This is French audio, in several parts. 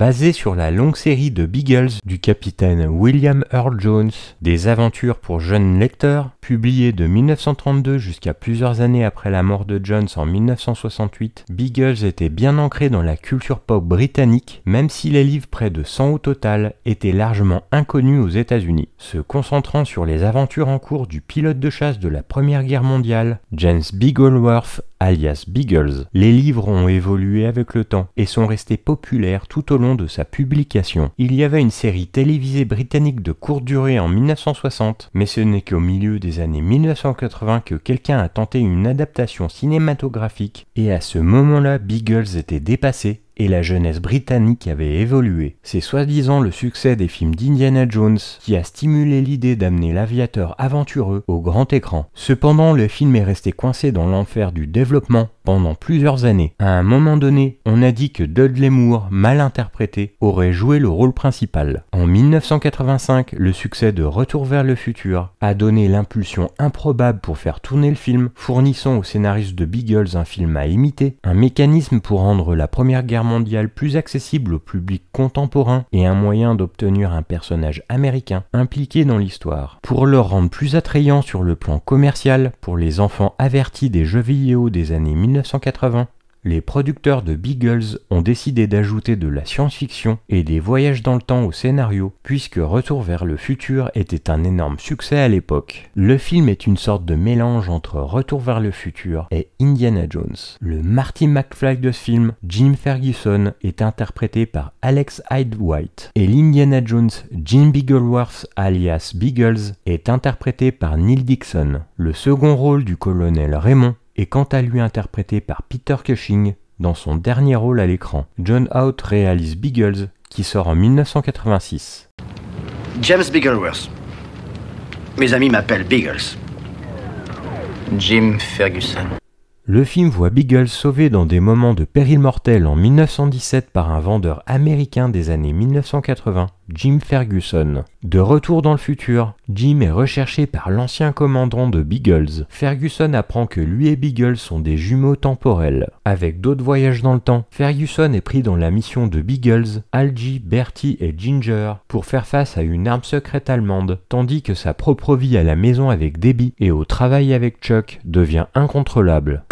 Basé sur la longue série de Beagles du capitaine William Earl Jones, des aventures pour jeunes lecteurs, publiées de 1932 jusqu'à plusieurs années après la mort de Jones en 1968, Beagles était bien ancré dans la culture pop britannique, même si les livres près de 100 au total étaient largement inconnus aux États-Unis. Se concentrant sur les aventures en cours du pilote de chasse de la Première Guerre mondiale, James Bigglesworth alias Beagles, les livres ont évolué avec le temps et sont restés populaires tout au long de sa publication. Il y avait une série télévisée britannique de courte durée en 1960, mais ce n'est qu'au milieu des années 1980 que quelqu'un a tenté une adaptation cinématographique et à ce moment-là Beagles était dépassé et la jeunesse britannique avait évolué. C'est soi-disant le succès des films d'Indiana Jones qui a stimulé l'idée d'amener l'aviateur aventureux au grand écran. Cependant, le film est resté coincé dans l'enfer du développement pendant plusieurs années. À un moment donné, on a dit que Dudley Moore, mal interprété, aurait joué le rôle principal. En 1985, le succès de Retour vers le futur a donné l'impulsion improbable pour faire tourner le film, fournissant au scénariste de Beagles un film à imiter, un mécanisme pour rendre la Première Guerre mondiale plus accessible au public contemporain et un moyen d'obtenir un personnage américain impliqué dans l'histoire. Pour le rendre plus attrayant sur le plan commercial pour les enfants avertis des jeux vidéo des années 1980. Les producteurs de Beagles ont décidé d'ajouter de la science-fiction et des voyages dans le temps au scénario, puisque Retour vers le futur était un énorme succès à l'époque. Le film est une sorte de mélange entre Retour vers le futur et Indiana Jones. Le Marty McFly de ce film, Jim Ferguson, est interprété par Alex Hyde White, et l'Indiana Jones Jim Beagleworth alias Beagles est interprété par Neil Dixon. Le second rôle du colonel Raymond et quant à lui interprété par Peter Cushing dans son dernier rôle à l'écran. John Out réalise Beagles, qui sort en 1986. James Beagleworth. Mes amis m'appellent Beagles. Jim Ferguson. Le film voit Beagles sauvé dans des moments de péril mortel en 1917 par un vendeur américain des années 1980 Jim Ferguson. De retour dans le futur, Jim est recherché par l'ancien commandant de Beagles. Ferguson apprend que lui et Beagles sont des jumeaux temporels. Avec d'autres voyages dans le temps, Ferguson est pris dans la mission de Beagles, Algie, Bertie et Ginger pour faire face à une arme secrète allemande, tandis que sa propre vie à la maison avec Debbie et au travail avec Chuck devient incontrôlable.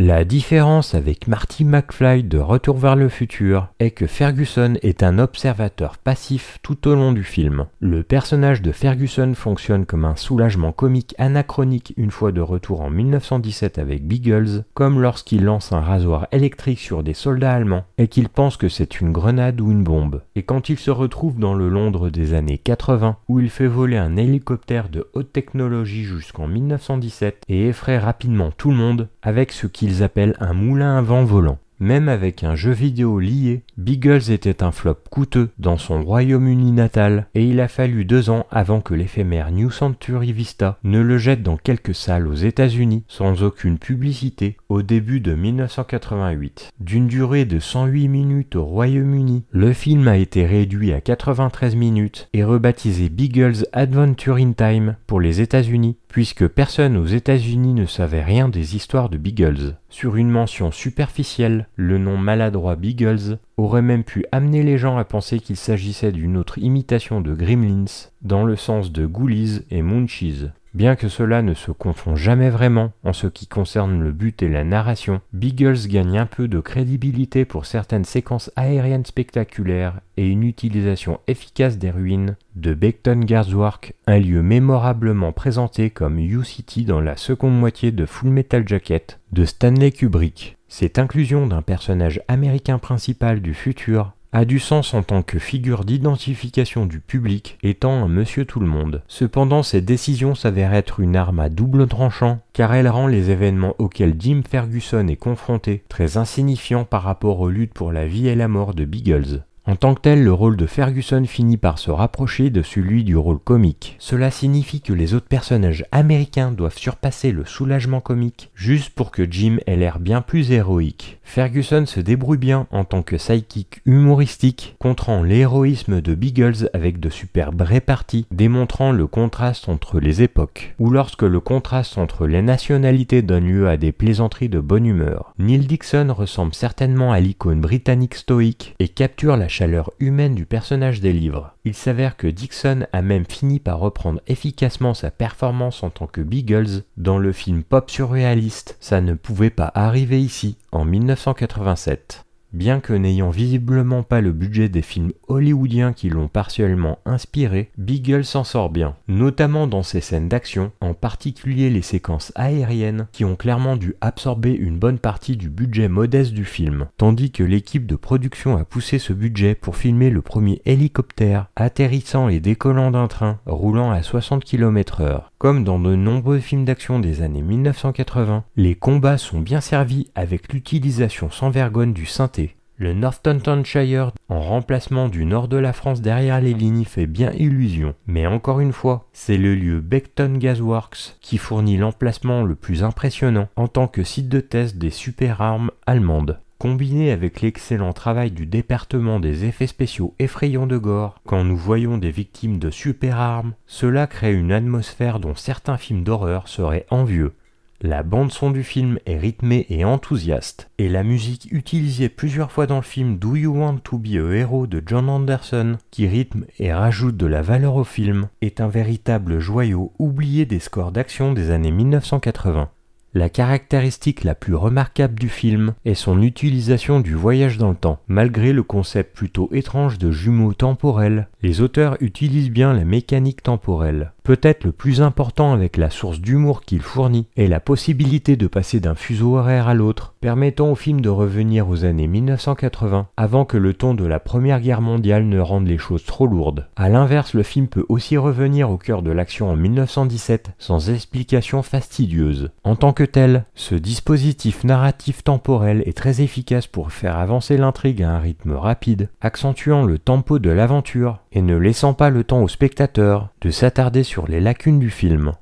La différence avec Marty McFly de Retour vers le futur est que Ferguson est un observateur passif tout au long du film. Le personnage de Ferguson fonctionne comme un soulagement comique anachronique une fois de retour en 1917 avec Beagles, comme lorsqu'il lance un rasoir électrique sur des soldats allemands et qu'il pense que c'est une grenade ou une bombe. Et quand il se retrouve dans le Londres des années 80, où il fait voler un hélicoptère de haute technologie jusqu'en 1917 et effraie rapidement tout le monde avec ce qui appellent un moulin à vent volant. Même avec un jeu vidéo lié, Beagles était un flop coûteux dans son Royaume-Uni natal, et il a fallu deux ans avant que l'éphémère New Century Vista ne le jette dans quelques salles aux États-Unis sans aucune publicité au début de 1988. D'une durée de 108 minutes au Royaume-Uni, le film a été réduit à 93 minutes et rebaptisé Beagles Adventure in Time pour les États-Unis puisque personne aux États-Unis ne savait rien des histoires de Beagles. Sur une mention superficielle, le nom maladroit Beagles aurait même pu amener les gens à penser qu'il s'agissait d'une autre imitation de Gremlins, dans le sens de Ghoulies et Munchies. Bien que cela ne se confond jamais vraiment en ce qui concerne le but et la narration, Beagles gagne un peu de crédibilité pour certaines séquences aériennes spectaculaires et une utilisation efficace des ruines de Beckton Garzwark, un lieu mémorablement présenté comme U-City dans la seconde moitié de Full Metal Jacket de Stanley Kubrick. Cette inclusion d'un personnage américain principal du futur a du sens en tant que figure d'identification du public étant un monsieur tout le monde. Cependant, cette décision s'avère être une arme à double tranchant, car elle rend les événements auxquels Jim Ferguson est confronté très insignifiants par rapport aux luttes pour la vie et la mort de Beagles. En tant que tel, le rôle de Ferguson finit par se rapprocher de celui du rôle comique. Cela signifie que les autres personnages américains doivent surpasser le soulagement comique juste pour que Jim ait l'air bien plus héroïque. Ferguson se débrouille bien en tant que psychique humoristique, contrant l'héroïsme de Beagles avec de superbes réparties, démontrant le contraste entre les époques, ou lorsque le contraste entre les nationalités donne lieu à des plaisanteries de bonne humeur. Neil Dixon ressemble certainement à l'icône britannique stoïque et capture la chaleur humaine du personnage des livres. Il s'avère que Dixon a même fini par reprendre efficacement sa performance en tant que Beagles dans le film pop surréaliste. Ça ne pouvait pas arriver ici, en 1987. Bien que n'ayant visiblement pas le budget des films hollywoodiens qui l'ont partiellement inspiré, Beagle s'en sort bien, notamment dans ses scènes d'action, en particulier les séquences aériennes qui ont clairement dû absorber une bonne partie du budget modeste du film, tandis que l'équipe de production a poussé ce budget pour filmer le premier hélicoptère atterrissant et décollant d'un train roulant à 60 km/h. Comme dans de nombreux films d'action des années 1980, les combats sont bien servis avec l'utilisation sans vergogne du synthé le Northamptonshire en remplacement du nord de la France derrière les lignes fait bien illusion, mais encore une fois, c'est le lieu Beckton Gasworks qui fournit l'emplacement le plus impressionnant en tant que site de test des super-armes allemandes. Combiné avec l'excellent travail du département des effets spéciaux effrayants de gore, quand nous voyons des victimes de super-armes, cela crée une atmosphère dont certains films d'horreur seraient envieux. La bande-son du film est rythmée et enthousiaste, et la musique utilisée plusieurs fois dans le film Do You Want to Be a Hero de John Anderson, qui rythme et rajoute de la valeur au film, est un véritable joyau oublié des scores d'action des années 1980. La caractéristique la plus remarquable du film est son utilisation du voyage dans le temps, malgré le concept plutôt étrange de jumeaux temporels les auteurs utilisent bien la mécanique temporelle. Peut-être le plus important avec la source d'humour qu'il fournit est la possibilité de passer d'un fuseau horaire à l'autre, permettant au film de revenir aux années 1980 avant que le ton de la Première Guerre mondiale ne rende les choses trop lourdes. A l'inverse, le film peut aussi revenir au cœur de l'action en 1917 sans explication fastidieuse. En tant que tel, ce dispositif narratif temporel est très efficace pour faire avancer l'intrigue à un rythme rapide, accentuant le tempo de l'aventure et ne laissant pas le temps aux spectateurs de s'attarder sur les lacunes du film.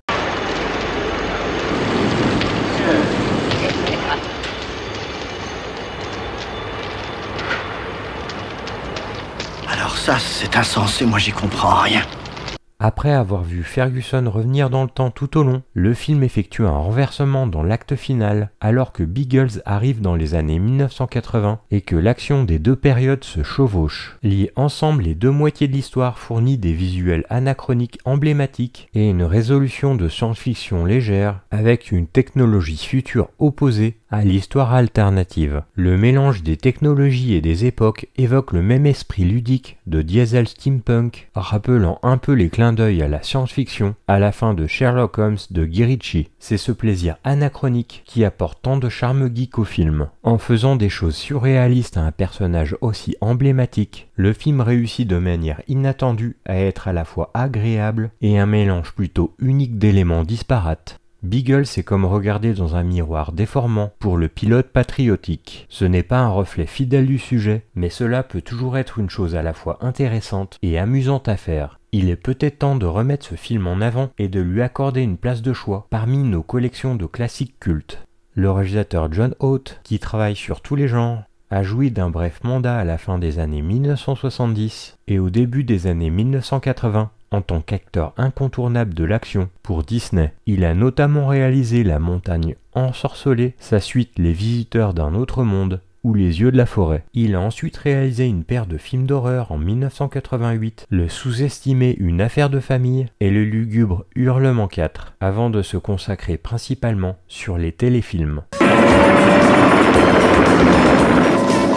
Alors ça, c'est insensé, moi j'y comprends rien. Après avoir vu Ferguson revenir dans le temps tout au long, le film effectue un renversement dans l'acte final, alors que Beagles arrive dans les années 1980 et que l'action des deux périodes se chevauche. Lié ensemble les deux moitiés de l'histoire fournit des visuels anachroniques emblématiques et une résolution de science-fiction légère avec une technologie future opposée à l'histoire alternative. Le mélange des technologies et des époques évoque le même esprit ludique de Diesel Steampunk, rappelant un peu les clins d'œil à la science-fiction à la fin de Sherlock Holmes de Guy C'est ce plaisir anachronique qui apporte tant de charme geek au film. En faisant des choses surréalistes à un personnage aussi emblématique, le film réussit de manière inattendue à être à la fois agréable et un mélange plutôt unique d'éléments disparates. Beagle, c'est comme regarder dans un miroir déformant pour le pilote patriotique. Ce n'est pas un reflet fidèle du sujet, mais cela peut toujours être une chose à la fois intéressante et amusante à faire. Il est peut-être temps de remettre ce film en avant et de lui accorder une place de choix parmi nos collections de classiques cultes. Le réalisateur John Holt, qui travaille sur tous les genres, a joui d'un bref mandat à la fin des années 1970 et au début des années 1980 en tant qu'acteur incontournable de l'action pour Disney. Il a notamment réalisé La montagne ensorcelée, sa suite Les visiteurs d'un autre monde ou Les yeux de la forêt. Il a ensuite réalisé une paire de films d'horreur en 1988, le sous-estimé Une affaire de famille et le lugubre Hurlement 4, avant de se consacrer principalement sur les téléfilms.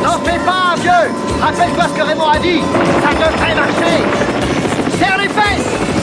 N'en fais pas, vieux Rappelle-toi ce que Raymond a dit Ça devrait marcher Serre les fesses